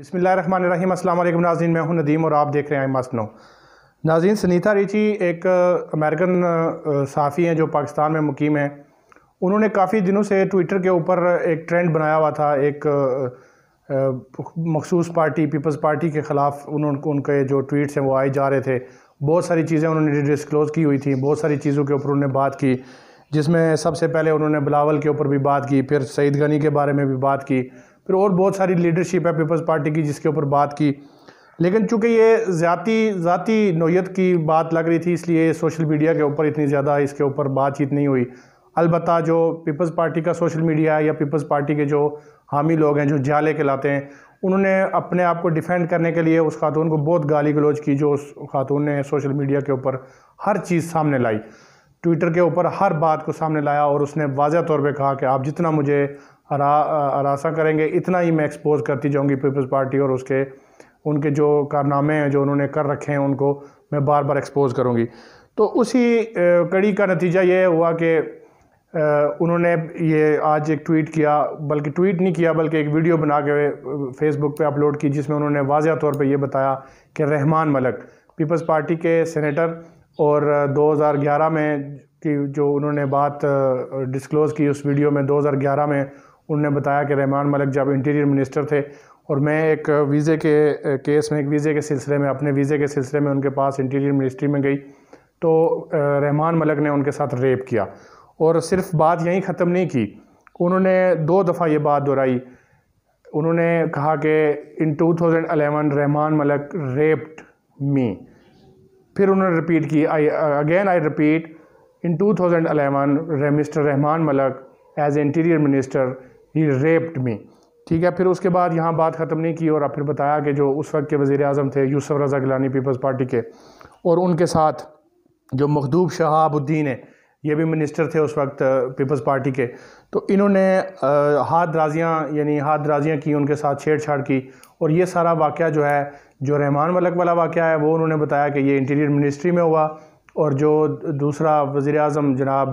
बसमिल अल्लाम नाजीन मैं हूँ नदीम और आप देख रहे हैं मस्त नो नाजीन सनीता रिची एक अमेरिकन साफ़ी हैं जो पाकिस्तान में मुकीम हैं उन्होंने काफ़ी दिनों से ट्विटर के ऊपर एक ट्रेंड बनाया हुआ था एक मखसूस पार्टी पीपल्स पार्टी के ख़िलाफ़ उन्होंने उनके जो ट्वीट्स हैं वो आए जा रहे थे बहुत सारी चीज़ें उन्होंने डिस्क्लोज़ की हुई थी बहुत सारी चीज़ों के ऊपर उन्होंने बात की जिसमें सबसे पहले उन्होंने बिलावल के ऊपर भी बात की फिर सईद गनी के बारे में भी बात की फिर और बहुत सारी लीडरशिप है पीपल्स पार्टी की जिसके ऊपर बात की लेकिन चूँकि ये ज़्याती ज़ाती नोयत की बात लग रही थी इसलिए सोशल मीडिया के ऊपर इतनी ज़्यादा इसके ऊपर बातचीत नहीं हुई अलबत् जो पीपल्स पार्टी का सोशल मीडिया है या पीपल्स पार्टी के जो हामी लोग हैं जो जाले कहलाते हैं उन्होंने अपने आप को डिफेंड करने के लिए उस खातून को बहुत गाली गलोच की जो उस खातून ने सोशल मीडिया के ऊपर हर चीज़ सामने लाई ट्विटर के ऊपर हर बात को सामने लाया और उसने वाजह तौर पे कहा कि आप जितना मुझे हरासा करेंगे इतना ही मैं एक्सपोज करती जाऊंगी पीपल्स पार्टी और उसके उनके जो कारनामे हैं जो उन्होंने कर रखे हैं उनको मैं बार बार एक्सपोज करूंगी तो उसी कड़ी का नतीजा ये हुआ कि उन्होंने ये आज एक ट्वीट किया बल्कि ट्वीट नहीं किया बल्कि एक वीडियो बना के फेसबुक पे अपलोड की जिसमें उन्होंने वाजह तौर पे ये बताया कि रहमान मलक पीपल्स पार्टी के सेनेटर और 2011 में की जो उन्होंने बात डिस्क्लोज़ की उस वीडियो में 2011 में उन्होंने बताया कि रहमान मलिक जब इंटीरियर मिनिस्टर थे और मैं एक वीज़े के केस में एक वीज़े के सिलसिले में अपने वीज़े के सिलसिले में उनके पास इंटीरियर मिनिस्ट्री में गई तो रहमान मलिक ने उनके साथ रेप किया और सिर्फ बात यहीं ख़त्म नहीं की उन्होंने दो दफ़ा ये बात दोहराई उन्होंने कहा कि in 2011 Rehman Malik raped me फिर उन्होंने रिपीट की I again I repeat in 2011 mister Rehman Malik as interior minister he raped me ठीक है फिर उसके बाद यहाँ बात ख़त्म नहीं की और फिर बताया कि जो उस वक्त के वज़ी अजम थे यूसुफ रज़ा गिलानी पीपल्स पार्टी के और उनके साथ जो मखदूब शहाबुद्दीन है ये भी मिनिस्टर थे उस वक्त पीपल्स पार्टी के तो इन्होंने हाथ दराजियाँ यानी हाथ दराजियाँ की उनके साथ छेड़छाड़ की और ये सारा वाक़ जो है जो रहमान मलक वाला वाक़ है वो उन्होंने बताया कि ये इंटीरियर मिनिस्ट्री में हुआ और जो दूसरा वज़ी अजम जनाब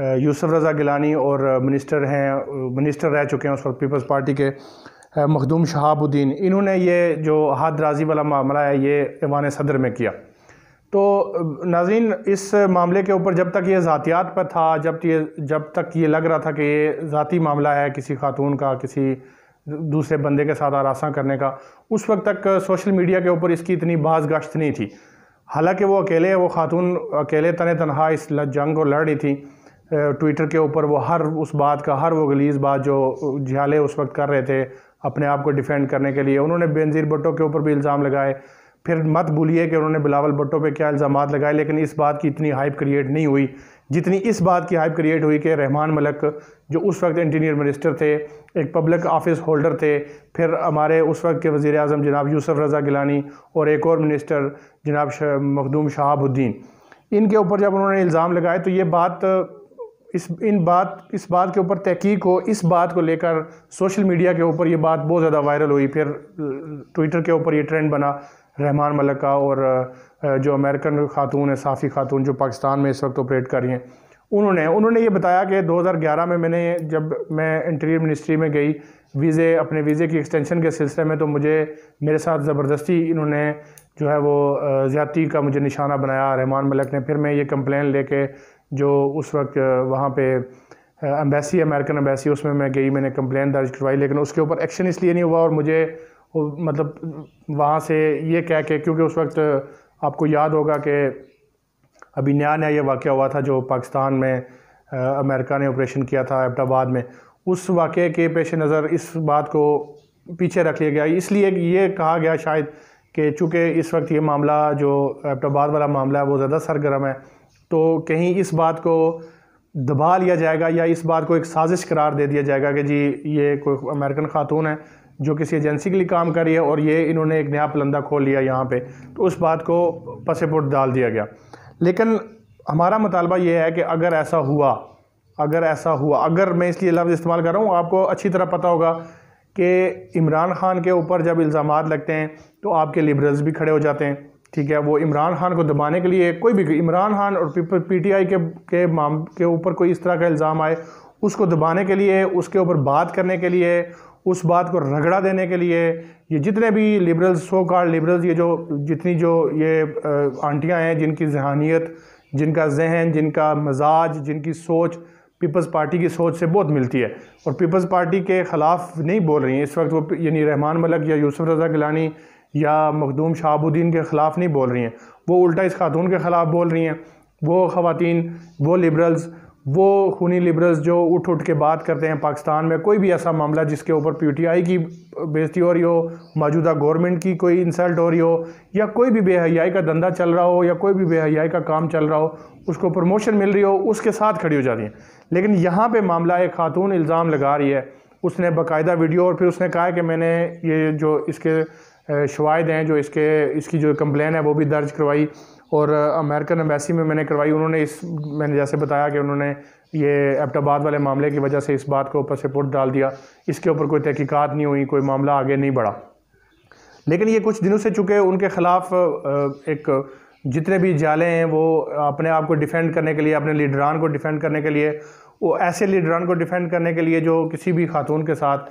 यूसुफ रज़ा गिलानी और मिनिस्टर हैं मिनिस्टर रह चुके हैं उस वक्त पीपल्स पार्टी के मखदूम शहाबुद्दीन इन्होंने ये जो हाथ राजी वाला मामला है ये ईवान सदर में किया तो नाजीन इस मामले के ऊपर जब तक ये ज़ातियात पर था जब ये जब तक ये लग रहा था कि ये ज़ाती मामला है किसी खातून का किसी दूसरे बंदे के साथ आरासा करने का उस वक्त तक सोशल मीडिया के ऊपर इसकी इतनी बाज गश्त नहीं थी हालांकि वो अकेले वो खातून अकेले तन तनहा इस जंग को लड़ रही थी ट्विटर के ऊपर वो हर उस बात का हर वो गलीज बात जो झाले उस वक्त कर रहे थे अपने आप को डिफेंड करने के लिए उन्होंने बेनज़ीर भुट्टो के ऊपर भी इल्ज़ाम लगाए फिर मत भूलिए कि उन्होंने बिलावल भुट्टो पे क्या इल्ज़ाम लगाए लेकिन इस बात की इतनी हाइप क्रिएट नहीं हुई जितनी इस बात की हाइप क्रिएट हुई कि रहमान मलक जो उस वक्त इंटीरियर मिनिस्टर थे एक पब्लिक ऑफिस होल्डर थे फिर हमारे उस वक्त के वज़ी अजम जनाब यूसफ़ रज़ा गिलानी और एक और मिनिस्टर जनाब मखदूम शहाबुद्दीन इनके ऊपर जब उन्होंने इल्ज़ाम लगाए तो ये बात इस इन बात इस बात के ऊपर तहकीक हो इस बात को लेकर सोशल मीडिया के ऊपर ये बात बहुत ज़्यादा वायरल हुई फिर ट्विटर के ऊपर ये ट्रेंड बना रहमान का और जो अमेरिकन खातून है साफ़ी खातून जो पाकिस्तान में इस वक्त ऑपरेट कर रही हैं उन्होंने उन्होंने ये बताया कि 2011 में मैंने जब मैं इंटीरियर मिनिस्ट्री में गई वीज़े अपने वीज़े की एक्सटेंशन के सिलसिले में तो मुझे मेरे साथ ज़बरदस्ती इन्होंने जो है वो ज़्यादती का मुझे निशाना बनाया रहमान मलक ने फिर मैं ये कम्प्लेंट लेके जो उस वक्त वहाँ पे एम्बेसी अमेरिकन एम्बेसी उसमें मैं गई मैंने कंप्लेन दर्ज करवाई लेकिन उसके ऊपर एक्शन इसलिए नहीं हुआ और मुझे मतलब वहाँ से ये कह के क्योंकि उस वक्त आपको याद होगा कि अभी नया नया ये वाक़ हुआ था जो पाकिस्तान में अमेरिका ने ऑपरेशन किया था एबटाबाद में उस वाक़े के पेश नज़र इस बात को पीछे रख लिया गया इसलिए ये कहा गया शायद कि चूँकि इस वक्त ये मामला जो एबटाबाद वाला मामला है वो ज़्यादा सरगर्म है तो कहीं इस बात को दबा लिया जाएगा या इस बात को एक साजिश करार दे दिया जाएगा कि जी ये कोई अमेरिकन खातून है जो किसी एजेंसी के लिए काम कर रही है और ये इन्होंने एक नया पलंदा खोल लिया यहाँ पे तो उस बात को पसेपुट डाल दिया गया लेकिन हमारा मुतालबा ये है कि अगर ऐसा हुआ अगर ऐसा हुआ अगर मैं इसलिए लफ्ज़ इस्तेमाल कर रहा हूँ आपको अच्छी तरह पता होगा कि इमरान खान के ऊपर जब इल्ज़ाम लगते हैं तो आपके लिबरल्स भी खड़े हो जाते हैं ठीक है वो इमरान खान को दबाने के लिए कोई भी इमरान खान और पीटीआई के के माम के ऊपर कोई इस तरह का इल्ज़ाम आए उसको दबाने के लिए उसके ऊपर बात करने के लिए उस बात को रगड़ा देने के लिए ये जितने भी लिबरल्स सो कार्ड लिबरल्स ये जो जितनी जो ये आंटियाँ हैं जिनकी जहानियत जिनका जहन जिनका मजाज जिनकी सोच पीपल्स पार्टी की सोच से बहुत मिलती है और पीपल्स पार्टी के ख़िलाफ़ नहीं बोल रही हैं इस वक्त वो यानी रहमान मलक या यूसुफ रज़ा गिलानी या मखदूम शहाबुद्दीन के ख़िलाफ़ नहीं बोल रही हैं वो उल्टा इस खातून के ख़िलाफ़ बोल रही हैं वो ख़वान वो लिबरल्स वो खूनी लिबरल्स जो उठ उठ के बात करते हैं पाकिस्तान में कोई भी ऐसा मामला जिसके ऊपर पी टी आई की बेजती हो रही हो मौजूदा गवर्नमेंट की कोई इंसल्ट हो रही हो या कोई भी बेहयाई का धंधा चल रहा हो या कोई भी बेहयाई का काम चल रहा हो उसको प्रमोशन मिल रही हो उसके साथ खड़ी हो जा रही है लेकिन यहाँ पर मामला एक खातून इल्ज़ाम लगा रही है उसने बाकायदा वीडियो और फिर उसने कहा है कि मैंने ये जो इसके शवाद हैं जो इसके इसकी जो कम्प्लेन है वो भी दर्ज करवाई और अमेरिकन एम्बेसी में मैंने करवाई उन्होंने इस मैंने जैसे बताया कि उन्होंने ये एबटाबाद वाले मामले की वजह से इस बात के ऊपर सपोर्ट डाल दिया इसके ऊपर कोई तहकीकात नहीं हुई कोई मामला आगे नहीं बढ़ा लेकिन ये कुछ दिनों से चुके उनके ख़िलाफ़ एक जितने भी जाले हैं वो अपने आप को डिफेंड करने के लिए अपने लीडरान को डिफेंड करने के लिए वो ऐसे लीडरान को डिफेंड करने के लिए जो किसी भी खातून के साथ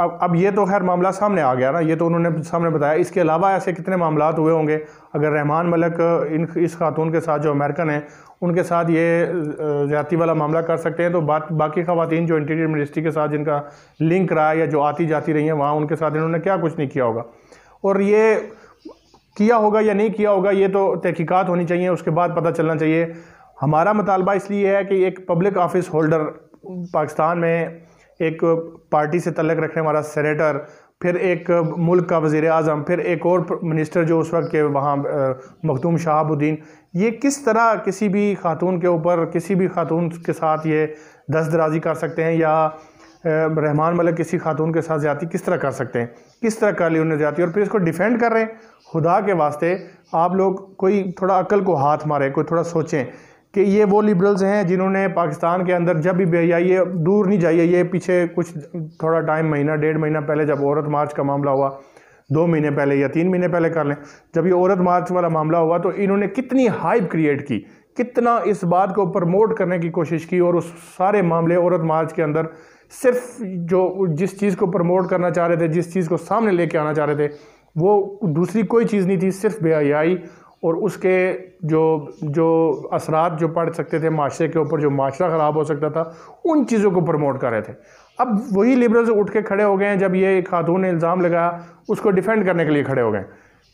अब अब ये तो खैर मामला सामने आ गया ना ये तो उन्होंने सामने बताया इसके अलावा ऐसे कितने मामला हुए होंगे अगर रहमान मलक इन इस खातून के साथ जो अमेरिकन हैं उनके साथ ये ज़्यादा वाला मामला कर सकते हैं तो बात बाकी खातन जो इंटीरियर मिनिस्ट्री के साथ जिनका लिंक रहा है या जो आती जाती रही हैं वहाँ उनके साथ इन्होंने क्या कुछ नहीं किया होगा और ये किया होगा या नहीं किया होगा ये तो तहकीकत होनी चाहिए उसके बाद पता चलना चाहिए हमारा मुतालबा इसलिए है कि एक पब्लिक ऑफिस होल्डर पाकिस्तान में एक पार्टी से तलक रखने वाला सेनेटर फिर एक मुल्क का वज़ी अजम फिर एक और मिनिस्टर जो उस वक्त के वहाँ मखदूम शहाबुद्दीन ये किस तरह किसी भी खातून के ऊपर किसी भी खातून के साथ ये दस दराजी कर सकते हैं या रहमान मलिक किसी खातून के साथ ज़्यादा किस तरह कर सकते हैं किस तरह कर ली उन्हें ज़्यादा और फिर इसको डिफेंड कर रहे हैं खुदा के वास्ते आप लोग कोई थोड़ा अकल को हाथ मारें कोई थोड़ा सोचें कि ये वो लिबरल्स हैं जिन्होंने पाकिस्तान के अंदर जब भी या ये दूर नहीं जाइए ये पीछे कुछ थोड़ा टाइम महीना डेढ़ महीना पहले जब औरत मार्च का मामला हुआ दो महीने पहले या तीन महीने पहले कर लें जब ये औरत मार्च वाला मामला हुआ तो इन्होंने कितनी हाइप क्रिएट की कितना इस बात को प्रमोट करने की कोशिश की और उस सारे मामले औरत मार्च के अंदर सिर्फ जो जिस चीज़ को प्रमोट करना चाह रहे थे जिस चीज़ को सामने लेके आना चाह रहे थे वो दूसरी कोई चीज़ नहीं थी सिर्फ बेहयाई और उसके जो जो असरात जो पड़ सकते थे माशरे के ऊपर जो माशरा ख़राब हो सकता था उन चीज़ों को प्रमोट कर रहे थे अब वही लिबरल्स उठ के खड़े हो गए हैं जब ये खातून ने इल्ज़ाम लगाया उसको डिफेंड करने के लिए खड़े हो गए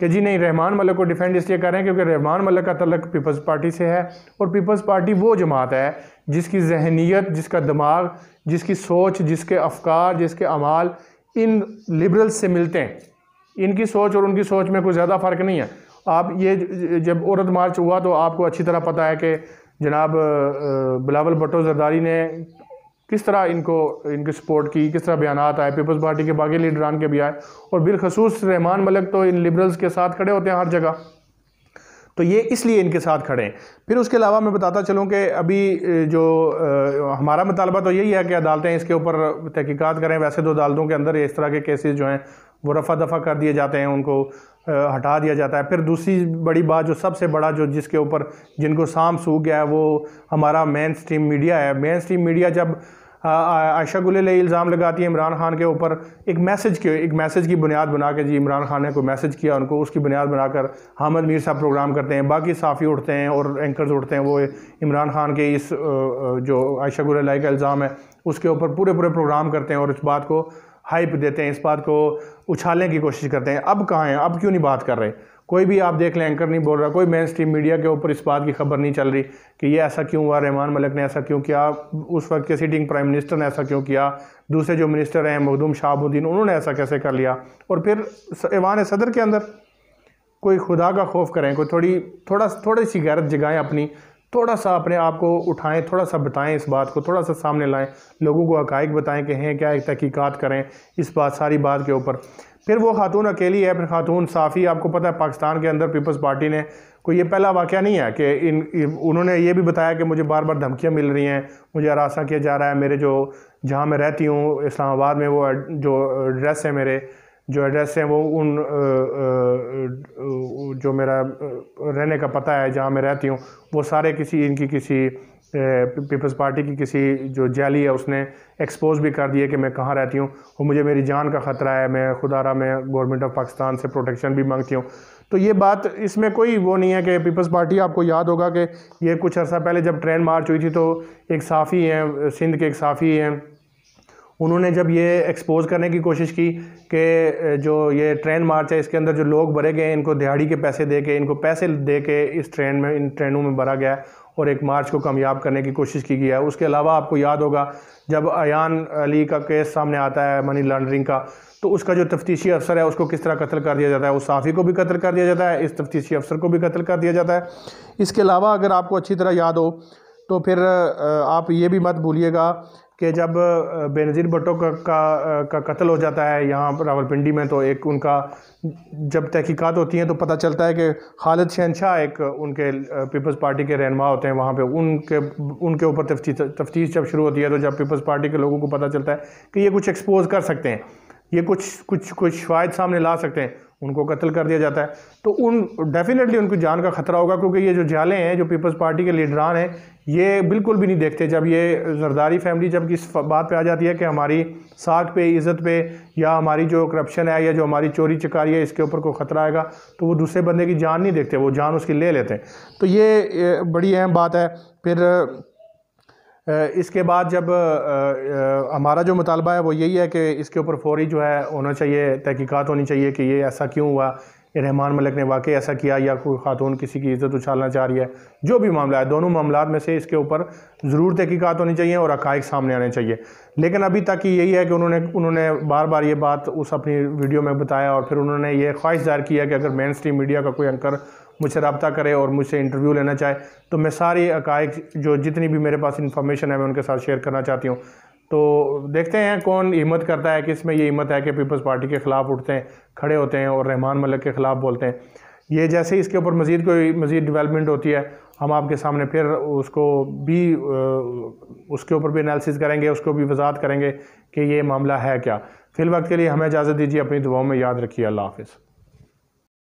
कि जी नहीं रहमान मलिक को डिफेंड इसलिए करें क्योंकि रहमान मलिक का तलक पीपल्स पार्टी से है और पीपल्स पार्टी वो जमात है जिसकी जहनीत जिसका दिमाग जिसकी सोच जिसके अफकार जिसके अमाल इन लिबरल्स से मिलते हैं इनकी सोच और उनकी सोच में कोई ज़्यादा फ़र्क नहीं है आप ये जब औरत मार्च हुआ तो आपको अच्छी तरह पता है कि जनाब बिलावल भट्टो जरदारी ने किस तरह इनको इनकी सपोर्ट की किस तरह बयान आए पीपल्स पार्टी के बाकी लीडरान के भी आए और बिलखसूस रहमान मलिक तो इन लिबरल्स के साथ खड़े होते हैं हर जगह तो ये इसलिए इनके साथ खड़े हैं फिर उसके अलावा मैं बताता चलूँ कि अभी जो हमारा मुतालबा तो यही है कि अदालतें इसके ऊपर तहकीक़ात करें वैसे तो अदालतों के अंदर इस तरह के केसेस जो हैं वो रफा दफ़ा कर दिए जाते हैं उनको हटा दिया जाता है फिर दूसरी बड़ी बात जो सबसे बड़ा जो जिसके ऊपर जिनको शाम सूख गया है वो हमारा मेन स्ट्रीम मीडिया है मेन स्ट्रीम मीडिया जब आयशा गुल इल्ज़ाम लगाती है इमरान खान के ऊपर एक मैसेज के एक मैसेज की बुनियाद बना के जी इमरान खान ने कोई मैसेज किया उनको उसकी बुनियाद बनाकर हामिद मीर साहब प्रोग्राम करते हैं बाकी साफ़ी उठते हैं और एंकर्स उठते हैं वो इमरान खान के इस जो आयशा गुल का इल्ज़ाम है उसके ऊपर पूरे पूरे प्रोग्राम करते हैं और इस बात को हाइप देते हैं इस बात को उछालने की कोशिश करते हैं अब कहाँ हैं अब क्यों नहीं बात कर रहे कोई भी आप देख लें एंकर नहीं बोल रहा कोई मेन स्ट्रीम मीडिया के ऊपर इस बात की खबर नहीं चल रही कि ये ऐसा क्यों हुआ रहमान मलिक ने ऐसा क्यों किया उस वक्त के सिटिंग प्राइम मिनिस्टर ने ऐसा क्यों किया दूसरे जो मिनिस्टर हैं मखदूम शाहबुद्दीन उन्होंने ऐसा कैसे कर लिया और फिर ऐवान सदर के अंदर कोई खुदा का खौफ करें कोई थोड़ी थोड़ा थोड़ी सी गैरत जगाएँ अपनी थोड़ा सा अपने आप को उठाएं थोड़ा सा बताएं इस बात को थोड़ा सा सामने लाएं लोगों को हकैक बताएं कि हैं क्या तहकीक़ात करें इस बात सारी बात के ऊपर फिर वो खातून अकेली है फिर खातून साफ़ी आपको पता है पाकिस्तान के अंदर पीपल्स पार्टी ने कोई ये पहला वाक़ नहीं है कि इन, इन उन्होंने ये भी बताया कि मुझे बार बार धमकियाँ मिल रही हैं मुझे हरासा किया जा रहा है मेरे जो जहाँ मैं रहती हूँ इस्लामाबाद में वो जो एड्रेस है मेरे जो एड्रेस है वो उन जो मेरा रहने का पता है जहाँ मैं रहती हूँ वो सारे किसी इनकी किसी पीपल्स पार्टी की किसी जो जाली है उसने एक्सपोज भी कर दिया कि मैं कहाँ रहती हूँ और मुझे मेरी जान का ख़तरा है मैं खुदारा में गवर्नमेंट ऑफ पाकिस्तान से प्रोटेक्शन भी मांगती हूँ तो ये बात इसमें कोई वो नहीं है कि पीपल्स पार्टी आपको याद होगा कि ये कुछ अर्सा पहले जब ट्रेन मार्च हुई थी तो एक साफ़ी हैं सिंध के एक साफ़ी हैं उन्होंने जब ये एक्सपोज करने की कोशिश की कि जो ये ट्रेन मार्च है इसके अंदर जो लोग भरे गए इनको दिहाड़ी के पैसे दे के इनको पैसे दे के इस ट्रेन में इन ट्रेनों में भरा गया और एक मार्च को कामयाब करने की कोशिश की गई है उसके अलावा आपको याद होगा जब अयान अली का केस सामने आता है मनी लॉन्ड्रिंग का तो उसका जो तफ्तीशी अफसर है उसको किस तरह कत्ल कर दिया जाता है उस साफ़ी को भी कत्ल कर दिया जाता है इस तफ्तीशी अफसर को भी कत्ल कर दिया जाता है इसके अलावा अगर आपको अच्छी तरह याद हो तो फिर आप ये भी मत भूलिएगा कि जब बेनज़ीर भुट्टो का का, का कत्ल हो जाता है यहाँ रावलपिंडी में तो एक उनका जब तहकीकात होती हैं तो पता चलता है कि खालिद शहनशाह एक उनके पीपल्स पार्टी के रहनमा होते हैं वहाँ पे उनके उनके ऊपर तफ्तीश जब शुरू होती है तो जब पीपल्स पार्टी के लोगों को पता चलता है कि ये कुछ एक्सपोज कर सकते हैं ये कुछ कुछ कुछ शवायद सामने ला सकते हैं उनको कत्ल कर दिया जाता है तो उन डेफिनेटली उनकी जान का खतरा होगा क्योंकि ये जो जाले हैं जो पीपल्स पार्टी के लीडरान हैं ये बिल्कुल भी नहीं देखते जब ये जरदारी फैमिली जब इस बात पे आ जाती है कि हमारी साख पे इज़्ज़त पे या हमारी जो करप्शन है या जो हमारी चोरी चकारी है इसके ऊपर कोई ख़तरा आएगा तो वो दूसरे बंदे की जान नहीं देखते वो जान उसकी ले लेते हैं तो ये बड़ी अहम बात है फिर इसके बाद जब हमारा जो मुतालबा है वो यही है कि इसके ऊपर फौरी जो है होना चाहिए तहकीकत होनी चाहिए कि ये ऐसा क्यों हुआ रहमान मलिक ने वाकई ऐसा किया या कोई खातून किसी की इज़्ज़त उछालना चाह रही है जो भी मामला है दोनों मामला में से इसके ऊपर ज़रूर तहकीक़ात होनी चाहिए और हक सामने आने चाहिए लेकिन अभी तक यही है कि उन्होंने उन्होंने बार बार ये बात उस अपनी वीडियो में बताया और फिर उन्होंने ये ख्वाहिश जाहिर किया कि अगर मेन स्ट्रीम मीडिया का कोई अंकर मुझसे रबता करे और मुझसे इंटरव्यू लेना चाहे तो मैं सारी हकाइक जो जितनी भी मेरे पास इन्फॉर्मेशन है मैं उनके साथ शेयर करना चाहती हूँ तो देखते हैं कौन हिम्मत करता है कि इसमें ये हिम्मत है कि पीपल्स पार्टी के ख़िलाफ़ उठते हैं खड़े होते हैं और रहमान मलिक के ख़िलाफ़ बोलते हैं ये जैसे ही इसके ऊपर मज़ीद कोई मज़ीद डेवलपमेंट होती है हम आपके सामने फिर उसको भी उसके ऊपर भी एनालिसिस करेंगे उसको भी वजात करेंगे कि ये मामला है क्या फिल वक्त के लिए हमें इजाज़त दीजिए अपनी दुआओं में याद रखिए अल्लाह हाफिज़